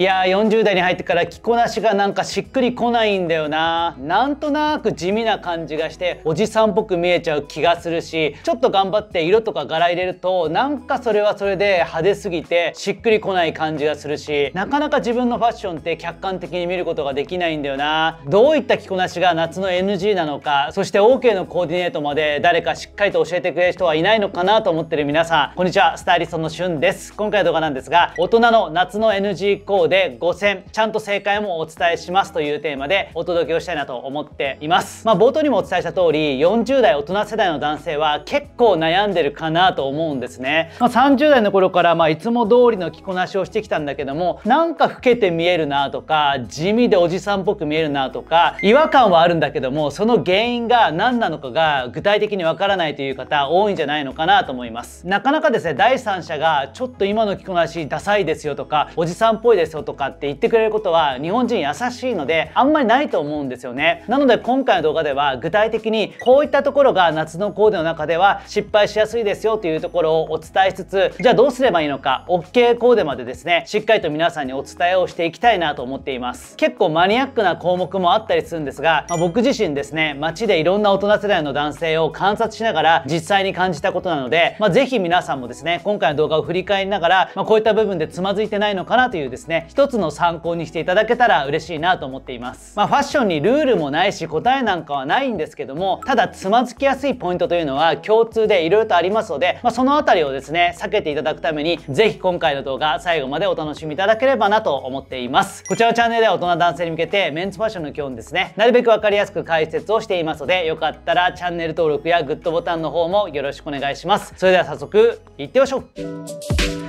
いやー40代に入ってから着こなしがなんかしっくりこないんだよななんとなく地味な感じがしておじさんっぽく見えちゃう気がするしちょっと頑張って色とか柄入れるとなんかそれはそれで派手すぎてしっくりこない感じがするしなかなか自分のファッションって客観的に見ることができないんだよなどういった着こなしが夏の NG なのかそして OK のコーディネートまで誰かしっかりと教えてくれる人はいないのかなと思ってる皆さんこんにちはスタイリストのしゅんです今回の動画なんですが大人の夏の NG コーデで5選ちゃんと正解もお伝えしますというテーマでお届けをしたいなと思っています。まあ、冒頭にもお伝えした通り40代大人世代の男性は結構悩んでるかなと思うんですね。まあ、30代の頃からまあいつも通りの着こなしをしてきたんだけどもなんか老けて見えるなとか地味でおじさんっぽく見えるなとか違和感はあるんだけどもその原因が何なのかが具体的にわからないという方多いんじゃないのかなと思います。なかなかですね第三者がちょっと今の着こなしダサいですよとかおじさんっぽいですですよとかって言ってくれることは日本人優しいのであんまりないと思うんですよねなので今回の動画では具体的にこういったところが夏のコーデの中では失敗しやすいですよというところをお伝えしつつじゃあどうすればいいのか OK コーデまでですねしっかりと皆さんにお伝えをしていきたいなと思っています結構マニアックな項目もあったりするんですが、まあ、僕自身ですね街でいろんな大人世代の男性を観察しながら実際に感じたことなので、まあ、ぜひ皆さんもですね今回の動画を振り返りながら、まあ、こういった部分でつまずいてないのかなというですね一つの参考にしていただけたら嬉しいなと思っていますまあ、ファッションにルールもないし答えなんかはないんですけどもただつまずきやすいポイントというのは共通でいろいろとありますので、まあ、その辺りをですね避けていただくために是非今回の動画最後までお楽しみいただければなと思っていますこちらのチャンネルでは大人男性に向けてメンツファッションの基本ですねなるべく分かりやすく解説をしていますのでよかったらチャンネル登録やグッドボタンの方もよろしくお願いしますそれでは早速いってみましょう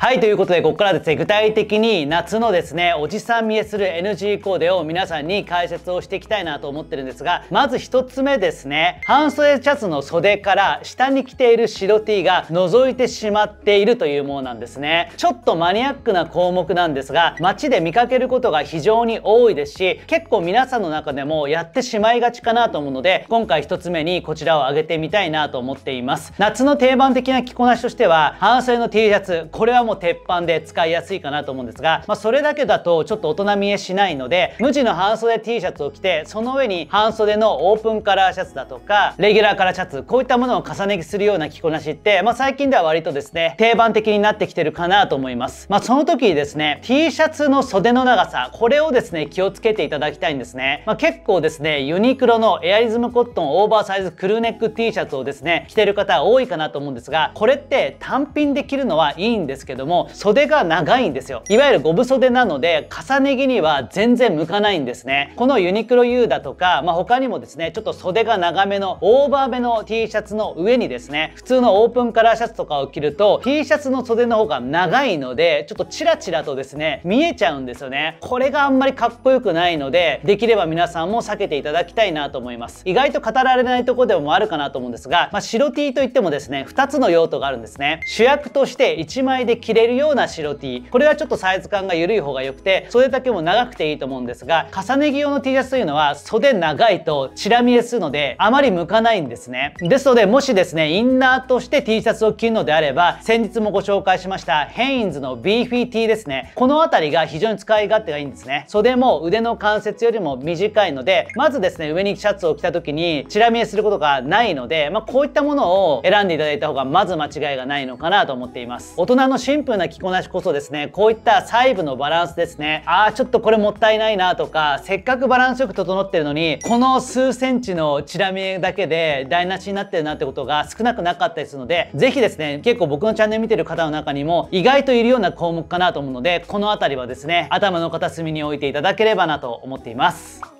はい、ということで、ここからですね、具体的に夏のですね、おじさん見えする NG コーデを皆さんに解説をしていきたいなと思ってるんですが、まず一つ目ですね、半袖シャツの袖から下に着ている白 T が覗いてしまっているというものなんですね。ちょっとマニアックな項目なんですが、街で見かけることが非常に多いですし、結構皆さんの中でもやってしまいがちかなと思うので、今回一つ目にこちらを挙げてみたいなと思っています。夏の定番的な着こなしとしては、半袖の T シャツ、これはも鉄板で使いやすいかなと思うんですが、まあ、それだけだとちょっと大人見えしないので無地の半袖 T シャツを着てその上に半袖のオープンカラーシャツだとかレギュラーカラーシャツこういったものを重ね着するような着こなしって、まあ、最近では割とですね定番的になってきてるかなと思います、まあ、その時にですね T シャツの袖の長さこれをですね気をつけていただきたいんですね、まあ、結構ですねユニクロのエアリズムコットンオーバーサイズクルーネック T シャツをですね着てる方多いかなと思うんですがこれって単品で着るのはいいんですけどども袖が長いんですよいわゆるゴブ袖なので重ね着には全然向かないんですねこのユニクロ U だとか、まあ、他にもですねちょっと袖が長めのオーバーめの T シャツの上にですね普通のオープンカラーシャツとかを着ると T シャツの袖の方が長いのでちょっとチラチラとですね見えちゃうんですよねこれがあんまりかっこよくないのでできれば皆さんも避けていただきたいなと思います意外と語られないとこでもあるかなと思うんですが、まあ、白 T といってもですね2つの用途があるんですね主役として1枚で着れるような白 T これはちょっとサイズ感が緩い方が良くて袖丈も長くていいと思うんですが重ね着用の T シャツというのは袖長いとチラ見えするのであまり向かないんですねですのでもしですねインナーとして T シャツを着るのであれば先日もご紹介しましたヘインズの b ーィ t ですねこの辺りが非常に使い勝手がいいんですね袖も腕の関節よりも短いのでまずですね上にシャツを着た時にチラ見えすることがないので、まあ、こういったものを選んでいただいた方がまず間違いがないのかなと思っています大人のシンプルな着こなしこそですねこういった細部のバランスですねああちょっとこれもったいないなとかせっかくバランスよく整ってるのにこの数センチのチラ見だけで台無しになってるなってことが少なくなかったりするので是非ですね結構僕のチャンネル見てる方の中にも意外といるような項目かなと思うのでこの辺りはですね頭の片隅に置いていただければなと思っています。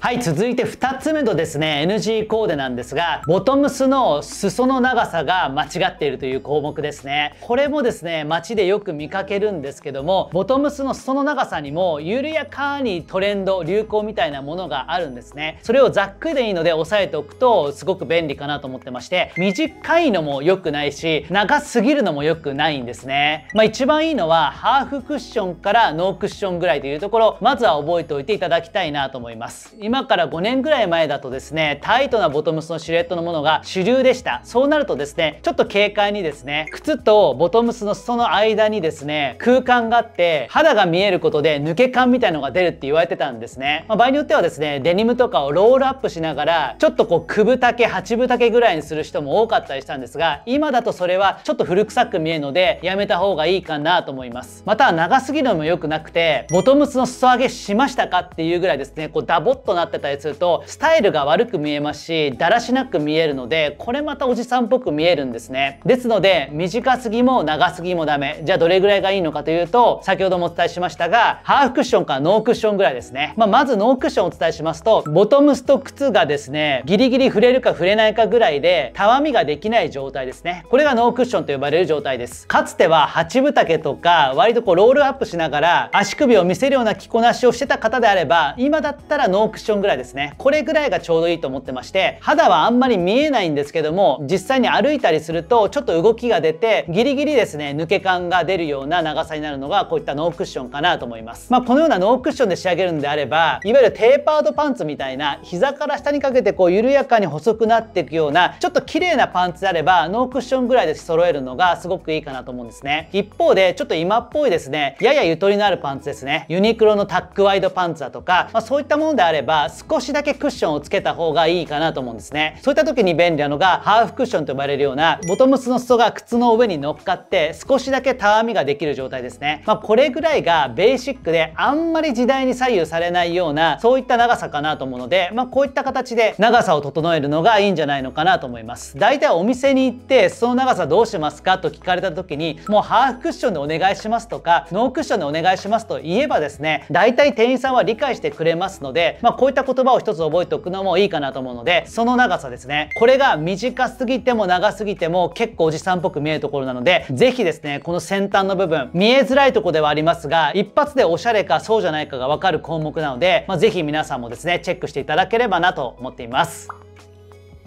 はい続いて2つ目のですね NG コーデなんですがボトムスの裾の長さが間違っているという項目ですねこれもですね街でよく見かけるんですけどもボトムスの裾の長さにも緩やかにトレンド流行みたいなものがあるんですねそれをざっくりでいいので押さえておくとすごく便利かなと思ってまして短いのも良くないし長すぎるのも良くないんですねまあ一番いいのはハーフクッションからノークッションぐらいというところまずは覚えておいていただきたいなと思います今から5年ぐらい前だとですねタイトなボトムスのシルエットのものが主流でしたそうなるとですねちょっと軽快にですね靴とボトムスの裾の間にですね空間があって肌が見えることで抜け感みたいのが出るって言われてたんですね、まあ、場合によってはですねデニムとかをロールアップしながらちょっとこうくぶ丈8分丈ぐらいにする人も多かったりしたんですが今だとそれはちょっと古臭く見えるのでやめた方がいいかなと思いますまた長すぎるのも良くなくてボトムスの裾上げしましたかっていうぐらいですねこうダボっととなってたりするとスタイルが悪く見えますしだらしなく見えるのでこれまたおじさんっぽく見えるんですねですので短すぎも長すぎもダメじゃあどれぐらいがいいのかというと先ほどもお伝えしましたがハーフクッションかノークッションぐらいですね、まあ、まずノークッションをお伝えしますとボトムスと靴がですねギリギリ触れるか触れないかぐらいでたわみができない状態ですねこれがノークッションと呼ばれる状態ですかつては八分丈とか割とこうロールアップしながら足首を見せるような着こなしをしてた方であれば今だったらノークッションションぐらいですねこれぐらいがちょうどいいと思ってまして肌はあんまり見えないんですけども実際に歩いたりするとちょっと動きが出てギリギリですね抜け感が出るような長さになるのがこういったノークッションかなと思いますまあ、このようなノークッションで仕上げるんであればいわゆるテーパードパンツみたいな膝から下にかけてこう緩やかに細くなっていくようなちょっと綺麗なパンツであればノークッションぐらいで揃えるのがすごくいいかなと思うんですね一方でちょっと今っぽいですねややゆとりのあるパンツですねユニクロのタックワイドパンツだとか、まあ、そういったものであればば少しだけクッションをつけた方がいいかなと思うんですねそういった時に便利なのがハーフクッションと呼ばれるようなボトムスの裾が靴の上に乗っかって少しだけたわみができる状態ですねまあ、これぐらいがベーシックであんまり時代に左右されないようなそういった長さかなと思うのでまあ、こういった形で長さを整えるのがいいんじゃないのかなと思いますだいたいお店に行ってその長さどうしますかと聞かれた時にもうハーフクッションでお願いしますとかノークッションでお願いしますと言えばですねだいたい店員さんは理解してくれますのでまあこういった言葉を一つ覚えておくのもいいかなと思うのでその長さですねこれが短すぎても長すぎても結構おじさんっぽく見えるところなので是非ですねこの先端の部分見えづらいとこではありますが一発でおしゃれかそうじゃないかが分かる項目なので、まあ、是非皆さんもですねチェックしていただければなと思っています。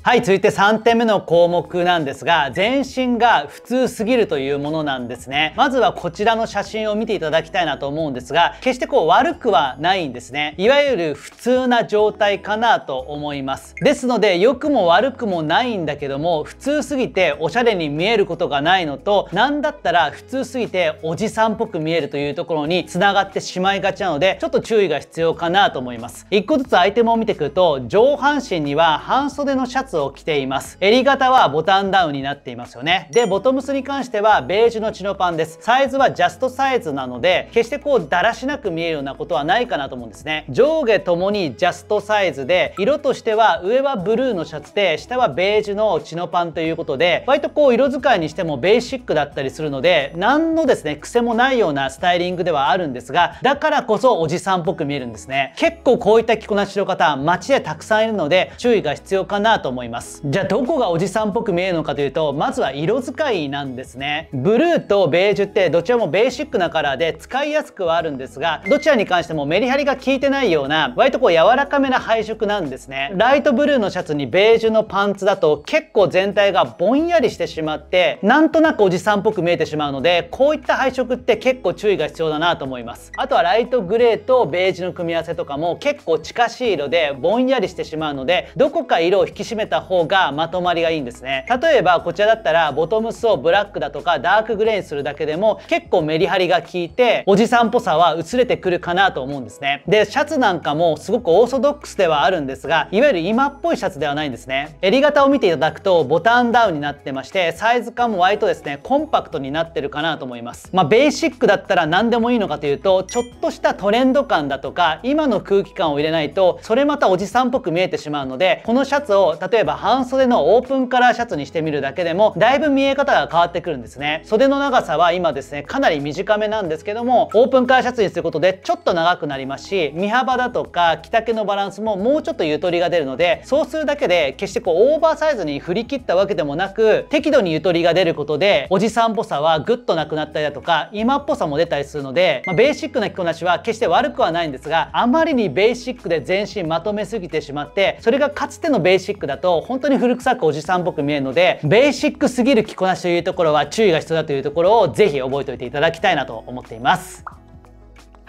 はい続いて3点目の項目なんですが全身が普通すぎるというものなんですねまずはこちらの写真を見ていただきたいなと思うんですが決してこう悪くはないんですねいわゆる普通な状態かなと思いますですので良くも悪くもないんだけども普通すぎておしゃれに見えることがないのと何だったら普通すぎておじさんっぽく見えるというところに繋がってしまいがちなのでちょっと注意が必要かなと思います1個ずつアイテムを見てくると上半身には半袖のシャツスを着ています。襟型はボタンダウンになっていますよね。で、ボトムスに関してはベージュのチノパンです。サイズはジャストサイズなので、決してこうだらしなく見えるようなことはないかなと思うんですね。上下ともにジャストサイズで、色としては上はブルーのシャツで、下はベージュのチノパンということで、割とこう色使いにしてもベーシックだったりするので、何のですね、癖もないようなスタイリングではあるんですが、だからこそおじさんっぽく見えるんですね。結構こういった着こなしの方、街でたくさんいるので、注意が必要かなと思います。思いますじゃあどこがおじさんっぽく見えるのかというとまずは色使いなんですねブルーとベージュってどちらもベーシックなカラーで使いやすくはあるんですがどちらに関してもメリハリが効いてないような割とこう柔らかめな配色なんですねライトブルーのシャツにベージュのパンツだと結構全体がぼんやりしてしまってなんとなくおじさんっぽく見えてしまうのでこういった配色って結構注意が必要だなと思いますあとはライトグレーとベージュの組み合わせとかも結構近しい色でぼんやりしてしまうのでどこか色を引き締めた方がまとまりがいいんですね例えばこちらだったらボトムスをブラックだとかダークグレーにするだけでも結構メリハリが効いておじさんっぽさは薄れてくるかなと思うんですねでシャツなんかもすごくオーソドックスではあるんですがいわゆる今っぽいシャツではないんですね襟型を見ていただくとボタンダウンになってましてサイズ感も割とですねコンパクトになってるかなと思いますまあベーシックだったら何でもいいのかというとちょっとしたトレンド感だとか今の空気感を入れないとそれまたおじさんっぽく見えてしまうのでこのシャツを例えば例えば半袖のオープンカラーシャツにしてみるだけでもだいぶ見え方が変わってくるんですね袖の長さは今ですねかなり短めなんですけどもオープンカラーシャツにすることでちょっと長くなりますし身幅だとか着丈のバランスももうちょっとゆとりが出るのでそうするだけで決してこうオーバーサイズに振り切ったわけでもなく適度にゆとりが出ることでおじさんっぽさはぐっとなくなったりだとか今っぽさも出たりするので、まあ、ベーシックな着こなしは決して悪くはないんですがあまりにベーシックで全身まとめすぎてしまってそれがかつてのベーシックだとと本当に古臭くおじさんっぽく見えるのでベーシックすぎる着こなしというところは注意が必要だというところをぜひ覚えておいていただきたいなと思っています。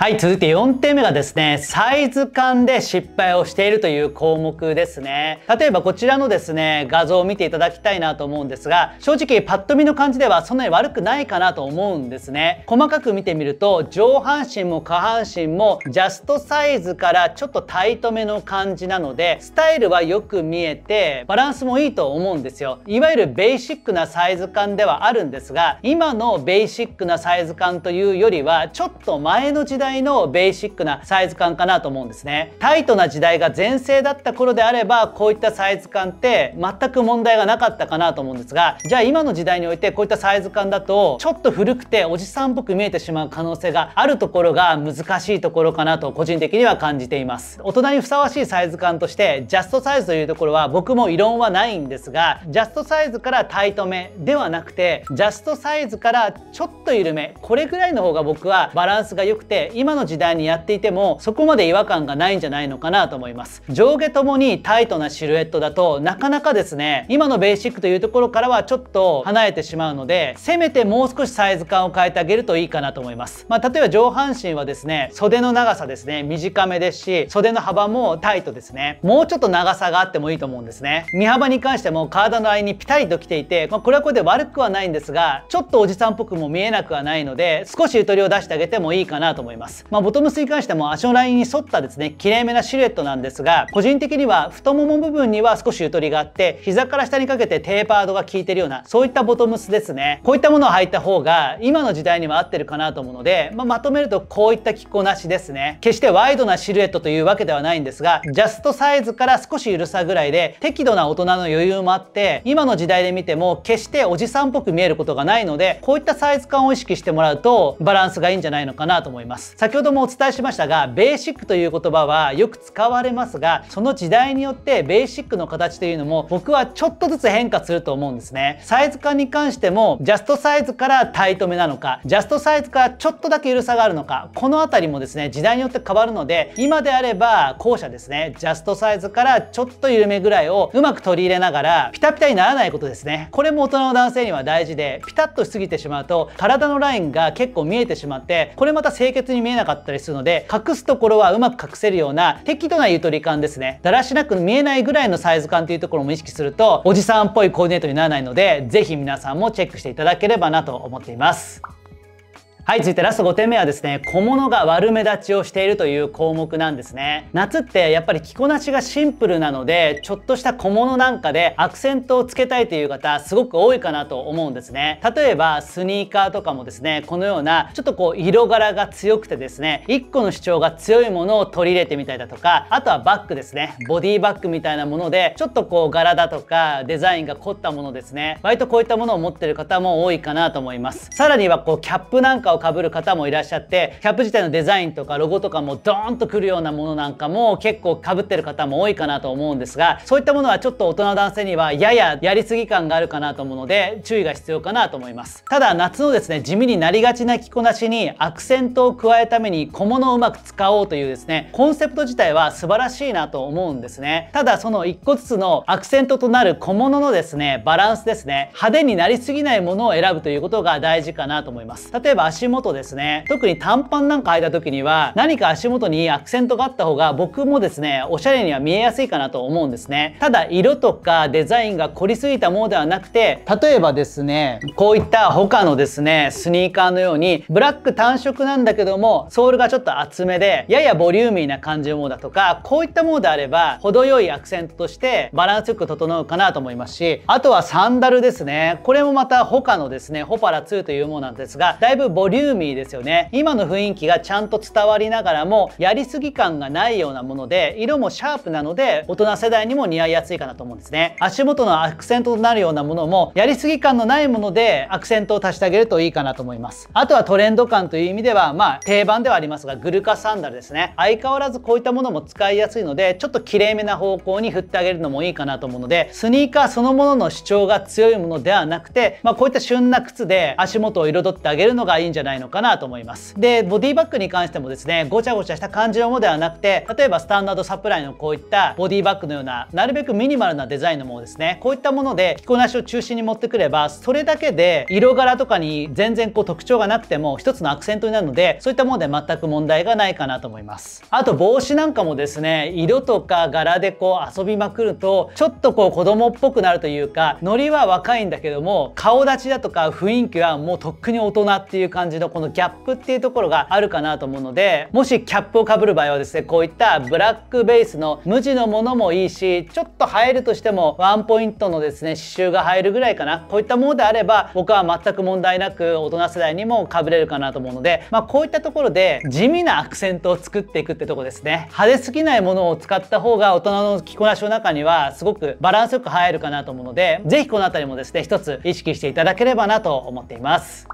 はい、続いて4点目がですね、サイズ感で失敗をしているという項目ですね。例えばこちらのですね、画像を見ていただきたいなと思うんですが、正直パッと見の感じではそんなに悪くないかなと思うんですね。細かく見てみると、上半身も下半身もジャストサイズからちょっとタイトめの感じなので、スタイルはよく見えて、バランスもいいと思うんですよ。いわゆるベーシックなサイズ感ではあるんですが、今のベーシックなサイズ感というよりは、ちょっと前の時代代のベーシックなサイズ感かなと思うんですねタイトな時代が全盛だった頃であればこういったサイズ感って全く問題がなかったかなと思うんですがじゃあ今の時代においてこういったサイズ感だとちょっと古くておじさんっぽく見えてしまう可能性があるところが難しいところかなと個人的には感じています大人にふさわしいサイズ感としてジャストサイズというところは僕も異論はないんですがジャストサイズからタイトめではなくてジャストサイズからちょっと緩めこれぐらいの方が僕はバランスが良くて今の時代にやっていてもそこまで違和感がないんじゃないのかなと思います上下ともにタイトなシルエットだとなかなかですね今のベーシックというところからはちょっと離れてしまうのでせめてもう少しサイズ感を変えてあげるといいかなと思います、まあ、例えば上半身はですね袖の長さですね短めですし袖の幅もタイトですねもうちょっと長さがあってもいいと思うんですね身幅に関しても体の合いにピタリと来ていて、まあ、これはこれで悪くはないんですがちょっとおじさんっぽくも見えなくはないので少しゆとりを出してあげてもいいかなと思いますます。まあ、ボトムスに関しても足のラインに沿ったですね、きれいめなシルエットなんですが、個人的には太もも部分には少しゆとりがあって、膝から下にかけてテーパードが効いてるような、そういったボトムスですね。こういったものを履いた方が、今の時代には合ってるかなと思うので、まあ、まとめるとこういった着こなしですね。決してワイドなシルエットというわけではないんですが、ジャストサイズから少しゆるさぐらいで、適度な大人の余裕もあって、今の時代で見ても決しておじさんっぽく見えることがないので、こういったサイズ感を意識してもらうと、バランスがいいんじゃないのかなと思います。先ほどもお伝えしましたがベーシックという言葉はよく使われますがその時代によってベーシックの形というのも僕はちょっとずつ変化すると思うんですねサイズ感に関してもジャストサイズからタイトめなのかジャストサイズからちょっとだけ緩さがあるのかこの辺りもですね時代によって変わるので今であれば後者ですねジャストサイズからちょっと緩めぐらいをうまく取り入れながらピタピタにならないことですねこれも大人の男性には大事でピタッとしすぎてしまうと体のラインが結構見えてしまってこれまた清潔に見え見えなかったりするので隠すところはうまく隠せるような適度なゆとり感ですねだらしなく見えないぐらいのサイズ感というところも意識するとおじさんっぽいコーディネートにならないので是非皆さんもチェックしていただければなと思っています。はい続いてラスト5点目はですね小物が悪目立ちをしているという項目なんですね夏ってやっぱり着こなしがシンプルなのでちょっとした小物なんかでアクセントをつけたいという方すごく多いかなと思うんですね例えばスニーカーとかもですねこのようなちょっとこう色柄が強くてですね1個の主張が強いものを取り入れてみたりだとかあとはバッグですねボディバッグみたいなものでちょっとこう柄だとかデザインが凝ったものですね割とこういったものを持ってる方も多いかなと思いますさらにはこうキャップなんかををかぶる方もいらっしゃってキャップ自体のデザインとかロゴとかもドーンとくるようなものなんかも結構かぶってる方も多いかなと思うんですがそういったものはちょっと大人男性にはやややりすぎ感があるかなと思うので注意が必要かなと思いますただ夏のですね地味になりがちな着こなしにアクセントを加えるために小物をうまく使おうというですねコンセプト自体は素晴らしいなと思うんですねただその1個ずつのアクセントとなる小物のですねバランスですね派手になりすぎないものを選ぶということが大事かなと思います例えば足元ですね特に短パンなんか履いた時には何か足元にアクセントがあった方が僕もですねおしゃれには見えやすいかなと思うんですねただ色とかデザインが凝りすぎたものではなくて例えばですねこういった他のですねスニーカーのようにブラック単色なんだけどもソールがちょっと厚めでややボリューミーな感じのものだとかこういったものであれば程よいアクセントとしてバランスよく整うかなと思いますしあとはサンダルですねこれもまた他のですねホパラ2というものなんですがだいぶボリューリューミーですよね今の雰囲気がちゃんと伝わりながらもやりすぎ感がないようなもので色もシャープなので大人世代にも似合いやすいかなと思うんですね足元のアクセントとなるようなものもやりすぎ感のないものでアクセントを足してあげるといいかなと思いますあとはトレンド感という意味ではまあ定番ではありますがグルカサンダルですね相変わらずこういったものも使いやすいのでちょっときれいめな方向に振ってあげるのもいいかなと思うのでスニーカーそのものの主張が強いものではなくて、まあ、こういった旬な靴で足元を彩ってあげるのがいいんじゃないないのかなと思いますでボディバッグに関してもですねごちゃごちゃした感じのものではなくて例えばスタンダードサプライのこういったボディバッグのようななるべくミニマルなデザインのものですねこういったもので着こなしを中心に持ってくればそれだけで色柄とかに全然こう特徴がなくても一つのアクセントになるのでそういったもので全く問題がないかなと思いますあと帽子なんかもですね色とか柄でこう遊びまくるとちょっとこう子供っぽくなるというかノリは若いんだけども顔立ちだとか雰囲気はもうとっくに大人っていう感じ感じのこのギャップっていうところがあるかなと思うのでもしキャップをかぶる場合はですねこういったブラックベースの無地のものもいいしちょっと入るとしてもワンポイントのですね刺繍が入るぐらいかなこういったものであれば僕は全く問題なく大人世代にもかぶれるかなと思うので、まあ、こういったところで地味なアクセントを作っていくってとこですね派手すぎないものを使った方が大人の着こなしの中にはすごくバランスよく入るかなと思うので是非この辺りもですね一つ意識していただければなと思っています。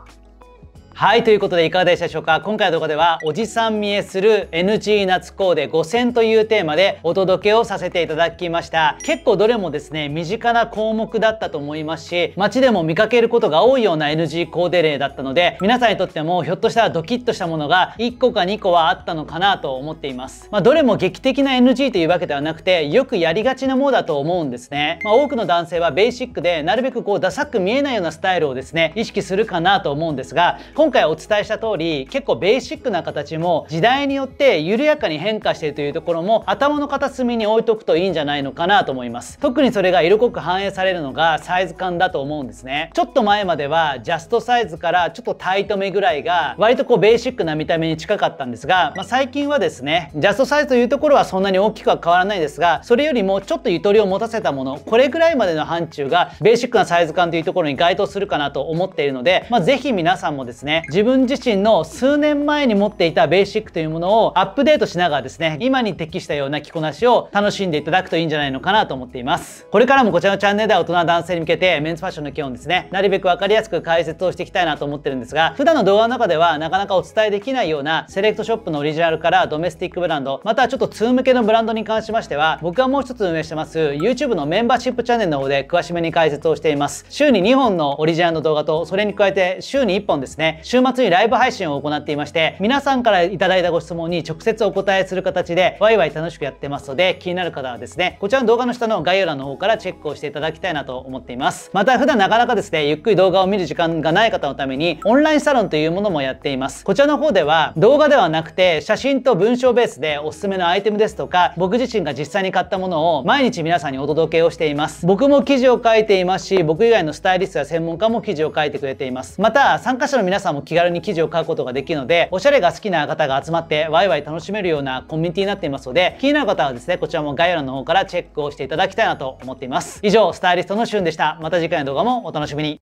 はいということでいかがでしたでしょうか今回の動画ではおじさん見えする NG 夏コーデ5000というテーマでお届けをさせていただきました結構どれもですね身近な項目だったと思いますし街でも見かけることが多いような NG コーデ例だったので皆さんにとってもひょっとしたらドキッとしたものが1個か2個はあったのかなと思っています、まあ、どれも劇的な NG というわけではなくてよくやりがちなものだと思うんですね、まあ、多くの男性はベーシックでなるべくこうダサく見えないようなスタイルをですね意識するかなと思うんですが今回お伝えした通り結構ベーシックな形も時代によって緩やかに変化しているというところも頭の片隅に置いとくといいんじゃないのかなと思います特にそれが色濃く反映されるのがサイズ感だと思うんですねちょっと前まではジャストサイズからちょっとタイトめぐらいが割とこうベーシックな見た目に近かったんですが、まあ、最近はですねジャストサイズというところはそんなに大きくは変わらないですがそれよりもちょっとゆとりを持たせたものこれぐらいまでの範疇がベーシックなサイズ感というところに該当するかなと思っているので、まあ、是非皆さんもですねね、自分自身の数年前に持っていたベーシックというものをアップデートしながらですね、今に適したような着こなしを楽しんでいただくといいんじゃないのかなと思っています。これからもこちらのチャンネルでは大人男性に向けてメンズファッションの基本ですね、なるべくわかりやすく解説をしていきたいなと思ってるんですが、普段の動画の中ではなかなかお伝えできないようなセレクトショップのオリジナルからドメスティックブランド、またはちょっと通向けのブランドに関しましては、僕がもう一つ運営してます YouTube のメンバーシップチャンネルの方で詳しめに解説をしています。週に2本のオリジナルの動画と、それに加えて週に1本ですね、週末にライブ配信を行っていまして、皆さんから頂いたご質問に直接お答えする形で、ワイワイ楽しくやってますので、気になる方はですね、こちらの動画の下の概要欄の方からチェックをしていただきたいなと思っています。また、普段なかなかですね、ゆっくり動画を見る時間がない方のために、オンラインサロンというものもやっています。こちらの方では、動画ではなくて、写真と文章ベースでおすすめのアイテムですとか、僕自身が実際に買ったものを毎日皆さんにお届けをしています。僕も記事を書いていますし、僕以外のスタイリストや専門家も記事を書いてくれています。また、参加者の皆さんも気軽に記事を書くことができるのでおしゃれが好きな方が集まってワイワイ楽しめるようなコミュニティになっていますので気になる方はですねこちらも概要欄の方からチェックをしていただきたいなと思っています以上スタイリストのしゅんでしたまた次回の動画もお楽しみに